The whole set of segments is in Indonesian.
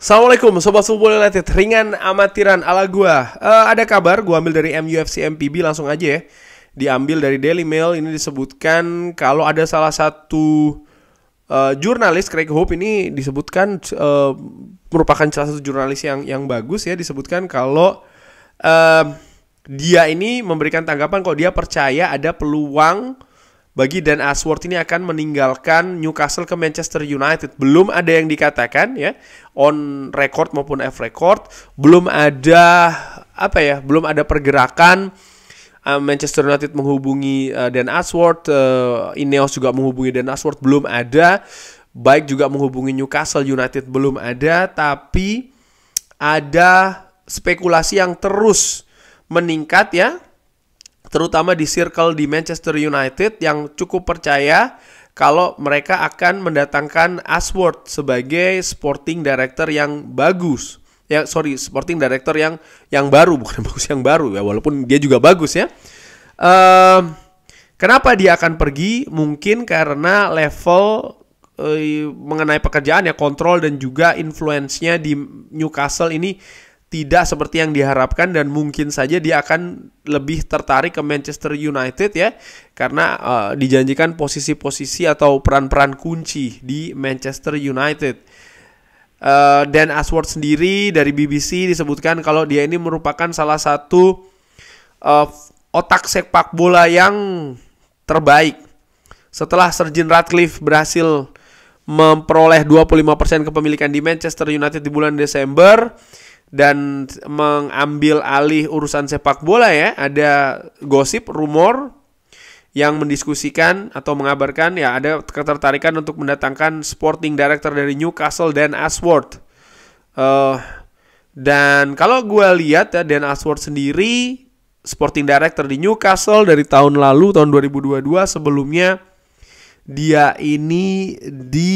Assalamualaikum Sobat Football United Ringan amatiran ala gua uh, Ada kabar gua ambil dari MUFC MPB langsung aja ya Diambil dari Daily Mail ini disebutkan Kalau ada salah satu uh, jurnalis Craig Hope ini disebutkan uh, Merupakan salah satu jurnalis yang, yang bagus ya Disebutkan kalau uh, dia ini memberikan tanggapan kalau dia percaya ada peluang bagi Dan Ashworth ini akan meninggalkan Newcastle ke Manchester United. Belum ada yang dikatakan ya on record maupun off record, belum ada apa ya, belum ada pergerakan eh, Manchester United menghubungi eh, Dan Ashworth, uh, Ineos juga menghubungi Dan Ashworth belum ada. Baik juga menghubungi Newcastle United belum ada, tapi ada spekulasi yang terus meningkat ya terutama di circle di Manchester United yang cukup percaya kalau mereka akan mendatangkan Ashworth sebagai sporting director yang bagus. Ya, sorry, sporting director yang yang baru bukan yang bagus yang baru ya, walaupun dia juga bagus ya. Uh, kenapa dia akan pergi? Mungkin karena level uh, mengenai pekerjaan ya kontrol dan juga influence-nya di Newcastle ini tidak seperti yang diharapkan dan mungkin saja dia akan lebih tertarik ke Manchester United ya karena uh, dijanjikan posisi-posisi atau peran-peran kunci di Manchester United. Uh, Dan Ashworth sendiri dari BBC disebutkan kalau dia ini merupakan salah satu uh, otak sepak bola yang terbaik. Setelah Jim Ratcliffe berhasil memperoleh 25% kepemilikan di Manchester United di bulan Desember, dan mengambil alih urusan sepak bola ya. Ada gosip, rumor yang mendiskusikan atau mengabarkan ya ada ketertarikan untuk mendatangkan sporting director dari Newcastle Dan Ashworth. Uh, dan kalau gue lihat ya Dan Ashworth sendiri sporting director di Newcastle dari tahun lalu tahun 2022 sebelumnya dia ini di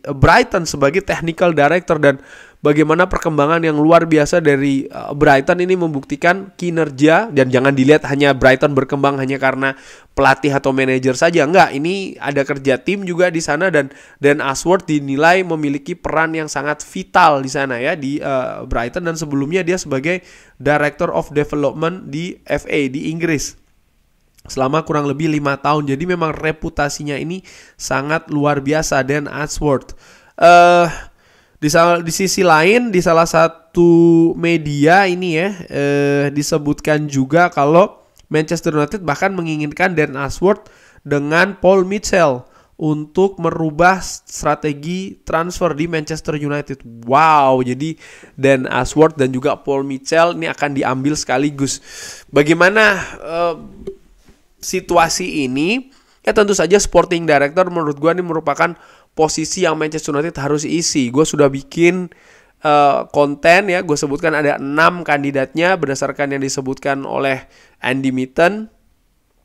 Brighton sebagai technical director dan bagaimana perkembangan yang luar biasa dari eh, Brighton ini membuktikan kinerja dan jangan dilihat hanya Brighton berkembang hanya karena pelatih atau manajer saja enggak ini ada kerja tim juga di sana dan dan Ashworth dinilai memiliki peran yang sangat vital di sana ya di uh, Brighton dan sebelumnya dia sebagai Director of Development di FA di Inggris selama kurang lebih lima tahun jadi memang reputasinya ini sangat luar biasa dan Ashworth uh, di di sisi lain di salah satu media ini ya eh, disebutkan juga kalau Manchester United bahkan menginginkan Dan Ashworth dengan Paul Mitchell untuk merubah strategi transfer di Manchester United. Wow, jadi Dan Ashworth dan juga Paul Mitchell ini akan diambil sekaligus. Bagaimana uh, situasi ini? Ya tentu saja Sporting Director menurut gua ini merupakan posisi yang Manchester United harus isi. Gue sudah bikin uh, konten ya, gue sebutkan ada enam kandidatnya berdasarkan yang disebutkan oleh Andy Mitten.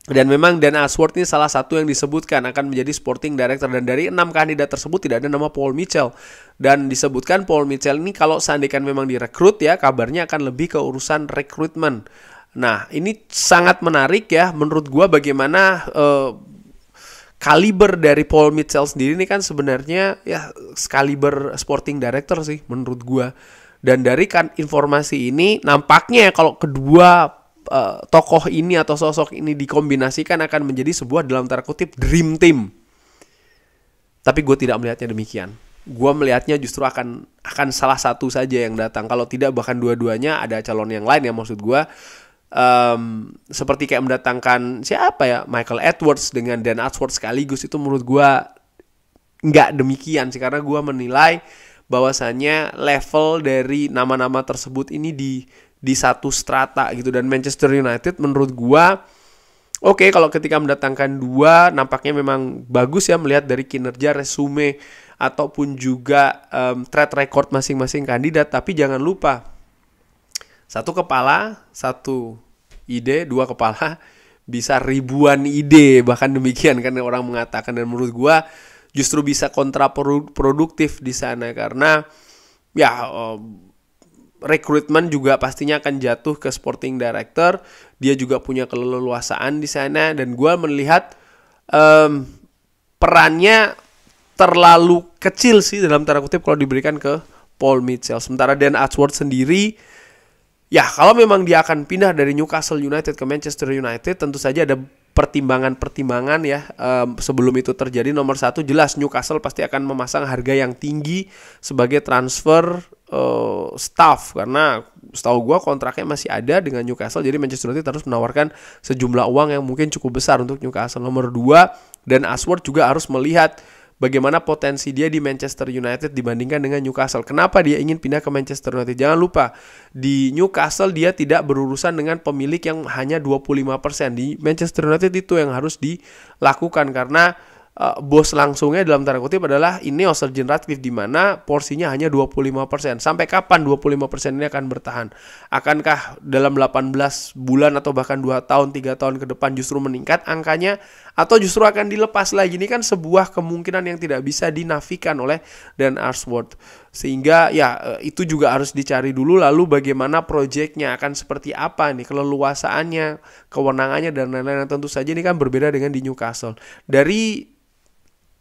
Dan memang Dan Ashworth ini salah satu yang disebutkan akan menjadi sporting director dan dari enam kandidat tersebut tidak ada nama Paul Mitchell dan disebutkan Paul Mitchell ini kalau seandainya memang direkrut ya kabarnya akan lebih ke urusan rekrutmen. Nah ini sangat menarik ya menurut gue bagaimana uh, kaliber dari Paul Mitchell sendiri ini kan sebenarnya ya kaliber sporting director sih menurut gua. Dan dari kan informasi ini nampaknya kalau kedua uh, tokoh ini atau sosok ini dikombinasikan akan menjadi sebuah dalam tanda kutip dream team. Tapi gue tidak melihatnya demikian. Gue melihatnya justru akan akan salah satu saja yang datang. Kalau tidak bahkan dua-duanya ada calon yang lain ya maksud gue um, seperti kayak mendatangkan siapa ya Michael Edwards dengan Dan Edwards sekaligus itu menurut gua nggak demikian sih karena gue menilai bahwasannya level dari nama-nama tersebut ini di di satu strata gitu dan Manchester United menurut gua Oke, okay, kalau ketika mendatangkan dua, nampaknya memang bagus ya melihat dari kinerja resume ataupun juga um, track record masing-masing kandidat. Tapi jangan lupa satu kepala, satu ide, dua kepala bisa ribuan ide bahkan demikian kan orang mengatakan dan menurut gua justru bisa kontraproduktif di sana karena ya eh, rekrutmen juga pastinya akan jatuh ke sporting director dia juga punya keleluasaan di sana dan gua melihat um, perannya terlalu kecil sih dalam tanda kutip kalau diberikan ke Paul Mitchell sementara Dan Ashworth sendiri Ya, kalau memang dia akan pindah dari Newcastle United ke Manchester United, tentu saja ada pertimbangan-pertimbangan ya um, sebelum itu terjadi nomor satu jelas Newcastle pasti akan memasang harga yang tinggi sebagai transfer uh, staff karena setahu gue kontraknya masih ada dengan Newcastle jadi Manchester United harus menawarkan sejumlah uang yang mungkin cukup besar untuk Newcastle nomor dua dan Ashworth juga harus melihat bagaimana potensi dia di Manchester United dibandingkan dengan Newcastle. Kenapa dia ingin pindah ke Manchester United? Jangan lupa, di Newcastle dia tidak berurusan dengan pemilik yang hanya 25%. Di Manchester United itu yang harus dilakukan karena Eh, bos langsungnya dalam tanda kutip adalah ini Ineos generatif di mana porsinya hanya 25%. Sampai kapan 25% ini akan bertahan? Akankah dalam 18 bulan atau bahkan 2 tahun, 3 tahun ke depan justru meningkat angkanya atau justru akan dilepas lagi? Ini kan sebuah kemungkinan yang tidak bisa dinafikan oleh Dan Arsworth. Sehingga ya eh, itu juga harus dicari dulu lalu bagaimana proyeknya akan seperti apa nih keleluasaannya, kewenangannya dan lain-lain. Tentu saja ini kan berbeda dengan di Newcastle. Dari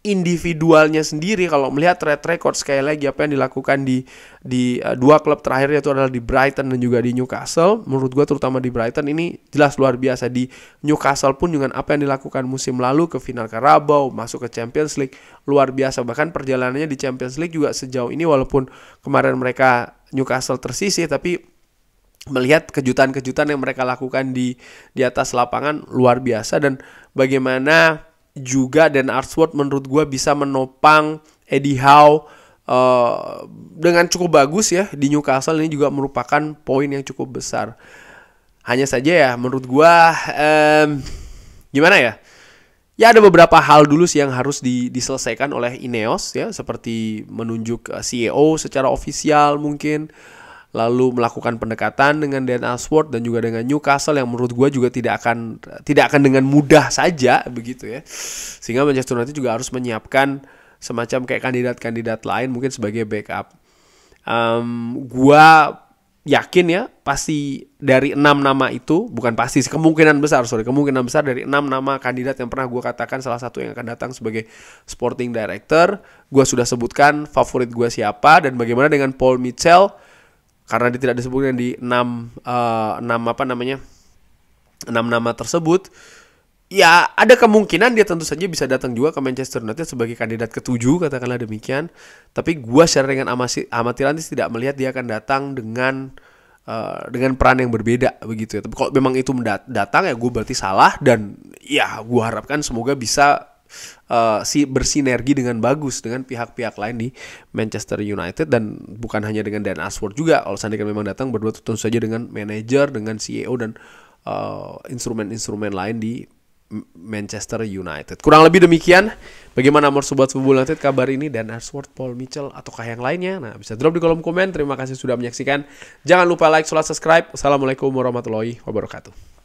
individualnya sendiri kalau melihat track record sekali lagi apa yang dilakukan di di uh, dua klub terakhir yaitu adalah di Brighton dan juga di Newcastle menurut gua terutama di Brighton ini jelas luar biasa di Newcastle pun dengan apa yang dilakukan musim lalu ke final Carabao masuk ke Champions League luar biasa bahkan perjalanannya di Champions League juga sejauh ini walaupun kemarin mereka Newcastle tersisih tapi melihat kejutan-kejutan yang mereka lakukan di di atas lapangan luar biasa dan bagaimana juga dan Artsworth menurut gue bisa menopang Eddie Howe uh, dengan cukup bagus ya di Newcastle ini juga merupakan poin yang cukup besar. Hanya saja ya menurut gue um, gimana ya? Ya ada beberapa hal dulu sih yang harus di, diselesaikan oleh Ineos ya seperti menunjuk eh, CEO secara ofisial mungkin lalu melakukan pendekatan dengan Dan Ashworth dan juga dengan Newcastle yang menurut gue juga tidak akan tidak akan dengan mudah saja begitu ya sehingga Manchester United juga harus menyiapkan semacam kayak kandidat-kandidat lain mungkin sebagai backup um, gue yakin ya pasti dari enam nama itu bukan pasti kemungkinan besar sorry kemungkinan besar dari enam nama kandidat yang pernah gue katakan salah satu yang akan datang sebagai sporting director gue sudah sebutkan favorit gue siapa dan bagaimana dengan Paul Mitchell karena dia tidak disebutkan di enam uh, enam apa namanya enam nama tersebut ya ada kemungkinan dia tentu saja bisa datang juga ke Manchester United sebagai kandidat ketujuh katakanlah demikian tapi gua secara dengan amasi, amatirantis tidak melihat dia akan datang dengan uh, dengan peran yang berbeda begitu ya tapi kalau memang itu datang ya gue berarti salah dan ya gue harapkan semoga bisa uh, bersinergi dengan bagus dengan pihak-pihak lain di Manchester United dan bukan hanya dengan Dan Ashworth juga. Kalau seandainya memang datang berdua tentu saja dengan manajer, dengan CEO dan eh, instrumen-instrumen uh, lain di Manchester United. Kurang lebih demikian. Bagaimana menurut sobat Subuh United kabar ini dan Ashworth Paul Mitchell ataukah yang lainnya? Nah, bisa drop di kolom komen. Terima kasih sudah menyaksikan. Jangan lupa like, sholat, subscribe. Assalamualaikum warahmatullahi wabarakatuh.